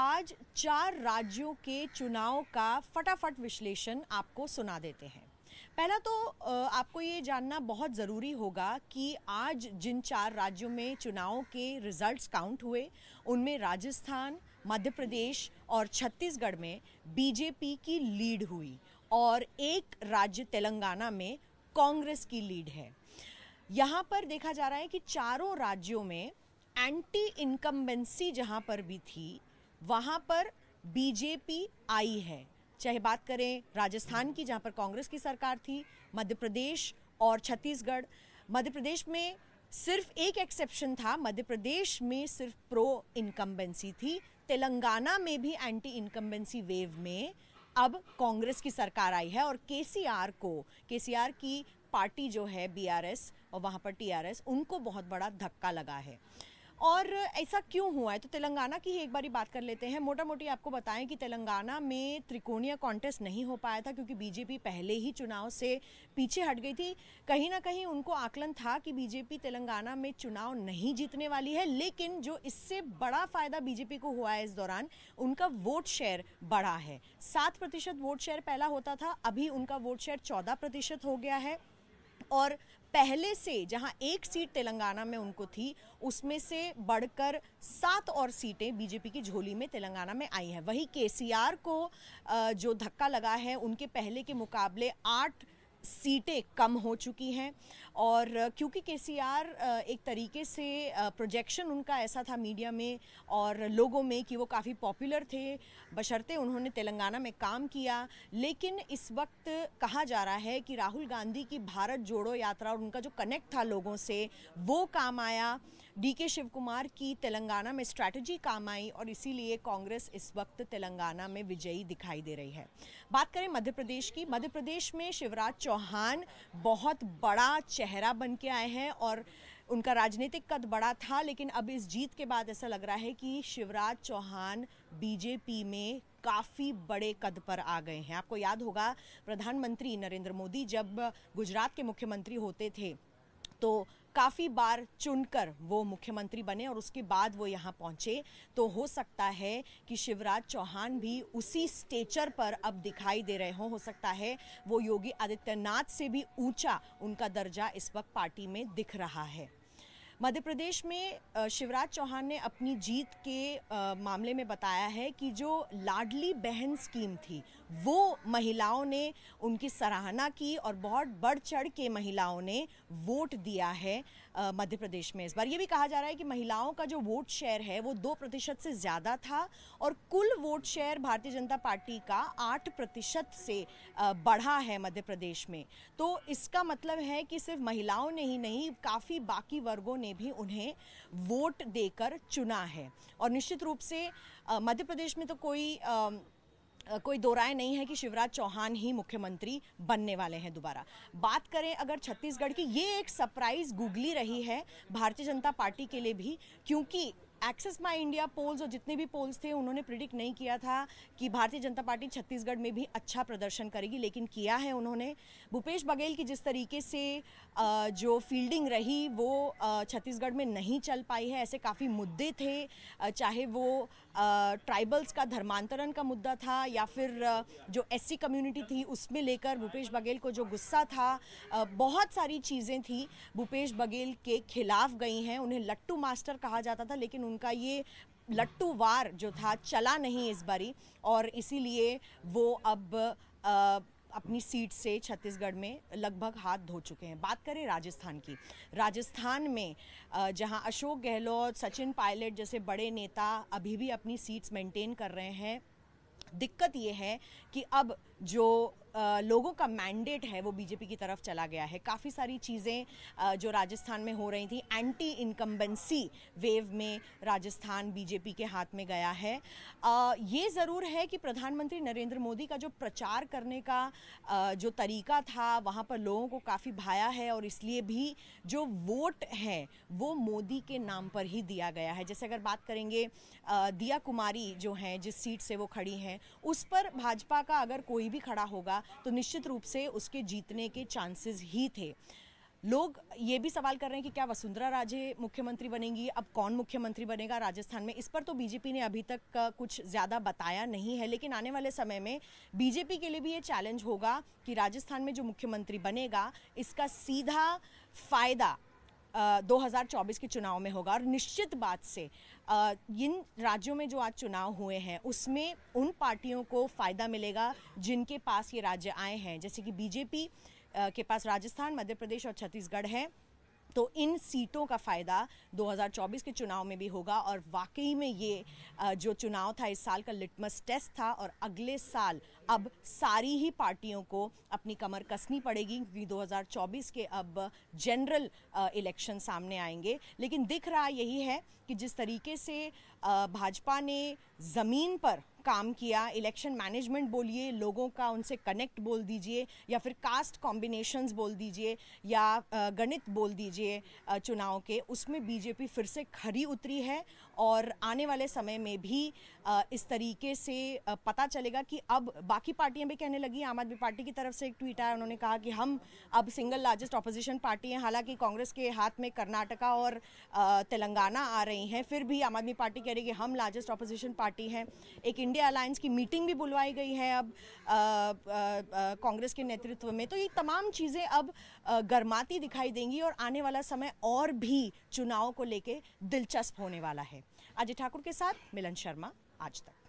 आज चार राज्यों के चुनाव का फटाफट विश्लेषण आपको सुना देते हैं पहला तो आपको ये जानना बहुत ज़रूरी होगा कि आज जिन चार राज्यों में चुनाव के रिजल्ट्स काउंट हुए उनमें राजस्थान मध्य प्रदेश और छत्तीसगढ़ में बीजेपी की लीड हुई और एक राज्य तेलंगाना में कांग्रेस की लीड है यहाँ पर देखा जा रहा है कि चारों राज्यों में एंटी इनकम्बेंसी जहाँ पर भी थी वहाँ पर बीजेपी आई है चाहे बात करें राजस्थान की जहाँ पर कांग्रेस की सरकार थी मध्य प्रदेश और छत्तीसगढ़ मध्य प्रदेश में सिर्फ एक एक्सेप्शन था मध्य प्रदेश में सिर्फ प्रो इनकम्बेंसी थी तेलंगाना में भी एंटी इनकम्बेंसी वेव में अब कांग्रेस की सरकार आई है और केसीआर को केसीआर की पार्टी जो है बीआरएस और वहाँ पर टीआरएस उनको बहुत बड़ा धक्का लगा है और ऐसा क्यों हुआ है तो तेलंगाना की ही एक बारी बात कर लेते हैं मोटा मोटी आपको बताएं कि तेलंगाना में त्रिकोणीय कॉन्टेस्ट नहीं हो पाया था क्योंकि बीजेपी पहले ही चुनाव से पीछे हट गई थी कहीं ना कहीं उनको आकलन था कि बीजेपी तेलंगाना में चुनाव नहीं जीतने वाली है लेकिन जो इससे बड़ा फायदा बीजेपी को हुआ है इस दौरान उनका वोट शेयर बढ़ा है सात प्रतिशत वोट शेयर पहला होता था अभी उनका वोट शेयर चौदह प्रतिशत हो गया है और पहले से जहां एक सीट तेलंगाना में उनको थी उसमें से बढ़कर सात और सीटें बीजेपी की झोली में तेलंगाना में आई हैं वहीं केसीआर को जो धक्का लगा है उनके पहले के मुकाबले आठ सीटें कम हो चुकी हैं और क्योंकि के एक तरीके से प्रोजेक्शन उनका ऐसा था मीडिया में और लोगों में कि वो काफ़ी पॉपुलर थे बशर्ते उन्होंने तेलंगाना में काम किया लेकिन इस वक्त कहा जा रहा है कि राहुल गांधी की भारत जोड़ो यात्रा और उनका जो कनेक्ट था लोगों से वो काम आया डी के शिव कुमार की तेलंगाना में स्ट्रैटेजी काम आई और इसीलिए कांग्रेस इस वक्त तेलंगाना में विजयी दिखाई दे रही है बात करें मध्य प्रदेश की मध्य प्रदेश में शिवराज चौहान बहुत बड़ा चेहरा चेहरा बन के आए हैं और उनका राजनीतिक कद बड़ा था लेकिन अब इस जीत के बाद ऐसा लग रहा है कि शिवराज चौहान बीजेपी में काफ़ी बड़े कद पर आ गए हैं आपको याद होगा प्रधानमंत्री नरेंद्र मोदी जब गुजरात के मुख्यमंत्री होते थे तो काफ़ी बार चुनकर वो मुख्यमंत्री बने और उसके बाद वो यहाँ पहुँचे तो हो सकता है कि शिवराज चौहान भी उसी स्टेचर पर अब दिखाई दे रहे हों हो सकता है वो योगी आदित्यनाथ से भी ऊंचा उनका दर्जा इस वक्त पार्टी में दिख रहा है मध्य प्रदेश में शिवराज चौहान ने अपनी जीत के मामले में बताया है कि जो लाडली बहन स्कीम थी वो महिलाओं ने उनकी सराहना की और बहुत बढ़ चढ़ के महिलाओं ने वोट दिया है मध्य प्रदेश में इस बार ये भी कहा जा रहा है कि महिलाओं का जो वोट शेयर है वो दो प्रतिशत से ज़्यादा था और कुल वोट शेयर भारतीय जनता पार्टी का आठ प्रतिशत से बढ़ा है मध्य प्रदेश में तो इसका मतलब है कि सिर्फ महिलाओं ने ही नहीं काफ़ी बाकी वर्गों ने ने भी उन्हें वोट देकर चुना है और निश्चित रूप से मध्य प्रदेश में तो कोई आ, कोई दो राय नहीं है कि शिवराज चौहान ही मुख्यमंत्री बनने वाले हैं दोबारा बात करें अगर छत्तीसगढ़ की ये एक सरप्राइज गुगली रही है भारतीय जनता पार्टी के लिए भी क्योंकि एक्सेस माई इंडिया पोल्स और जितने भी पोल्स थे उन्होंने प्रिडिक्ट नहीं किया था कि भारतीय जनता पार्टी छत्तीसगढ़ में भी अच्छा प्रदर्शन करेगी लेकिन किया है उन्होंने भूपेश बघेल की जिस तरीके से जो फील्डिंग रही वो छत्तीसगढ़ में नहीं चल पाई है ऐसे काफ़ी मुद्दे थे चाहे वो ट्राइबल्स का धर्मांतरण का मुद्दा था या फिर जो एससी कम्युनिटी थी उसमें लेकर भूपेश बघेल को जो गुस्सा था बहुत सारी चीज़ें थी भूपेश बघेल के खिलाफ गई हैं उन्हें लट्टू मास्टर कहा जाता था लेकिन उनका ये लट्टू वार जो था चला नहीं इस बारी और इसीलिए वो अब आ, अपनी सीट से छत्तीसगढ़ में लगभग हाथ धो चुके हैं बात करें राजस्थान की राजस्थान में जहां अशोक गहलोत सचिन पायलट जैसे बड़े नेता अभी भी अपनी सीट्स मेंटेन कर रहे हैं दिक्कत ये है कि अब जो लोगों का मैंडेट है वो बीजेपी की तरफ चला गया है काफ़ी सारी चीज़ें जो राजस्थान में हो रही थी एंटी इनकम्बेंसी वेव में राजस्थान बीजेपी के हाथ में गया है ये ज़रूर है कि प्रधानमंत्री नरेंद्र मोदी का जो प्रचार करने का जो तरीका था वहाँ पर लोगों को काफ़ी भाया है और इसलिए भी जो वोट है वो मोदी के नाम पर ही दिया गया है जैसे अगर बात करेंगे दिया कुमारी जो हैं जिस सीट से वो खड़ी हैं उस पर भाजपा का अगर कोई भी खड़ा होगा था तो निश्चित रूप से उसके जीतने के चांसेस ही थे लोग ये भी सवाल कर रहे हैं कि क्या वसुंधरा राजे मुख्यमंत्री बनेंगी अब कौन मुख्यमंत्री बनेगा राजस्थान में इस पर तो बीजेपी ने अभी तक कुछ ज़्यादा बताया नहीं है लेकिन आने वाले समय में बीजेपी के लिए भी ये चैलेंज होगा कि राजस्थान में जो मुख्यमंत्री बनेगा इसका सीधा फायदा 2024 के चुनाव में होगा और निश्चित बात से इन राज्यों में जो आज चुनाव हुए हैं उसमें उन पार्टियों को फ़ायदा मिलेगा जिनके पास ये राज्य आए हैं जैसे कि बीजेपी के पास राजस्थान मध्य प्रदेश और छत्तीसगढ़ है तो इन सीटों का फ़ायदा 2024 के चुनाव में भी होगा और वाकई में ये जो चुनाव था इस साल का लिटमस टेस्ट था और अगले साल अब सारी ही पार्टियों को अपनी कमर कसनी पड़ेगी क्योंकि 2024 के अब जनरल इलेक्शन सामने आएंगे लेकिन दिख रहा यही है कि जिस तरीके से भाजपा ने ज़मीन पर काम किया इलेक्शन मैनेजमेंट बोलिए लोगों का उनसे कनेक्ट बोल दीजिए या फिर कास्ट कॉम्बिनेशंस बोल दीजिए या गणित बोल दीजिए चुनाव के उसमें बीजेपी फिर से खरी उतरी है और आने वाले समय में भी इस तरीके से पता चलेगा कि अब बाकी पार्टियां भी कहने लगी आम आदमी पार्टी की तरफ से एक ट्वीट आया उन्होंने कहा कि हम अब सिंगल लार्जेस्ट अपोजिशन पार्टी हैं हालांकि कांग्रेस के हाथ में कर्नाटका और तेलंगाना आ रही हैं फिर भी आम आदमी पार्टी कह रही है कि हम लार्जेस्ट अपोजिशन पार्टी हैं एक इंडिया इंडिया अलायंस की मीटिंग भी बुलवाई गई है अब कांग्रेस के नेतृत्व में तो ये तमाम चीज़ें अब गर्माती दिखाई देंगी और आने वाला समय और भी चुनाव को लेके दिलचस्प होने वाला है अजय ठाकुर के साथ मिलन शर्मा आज तक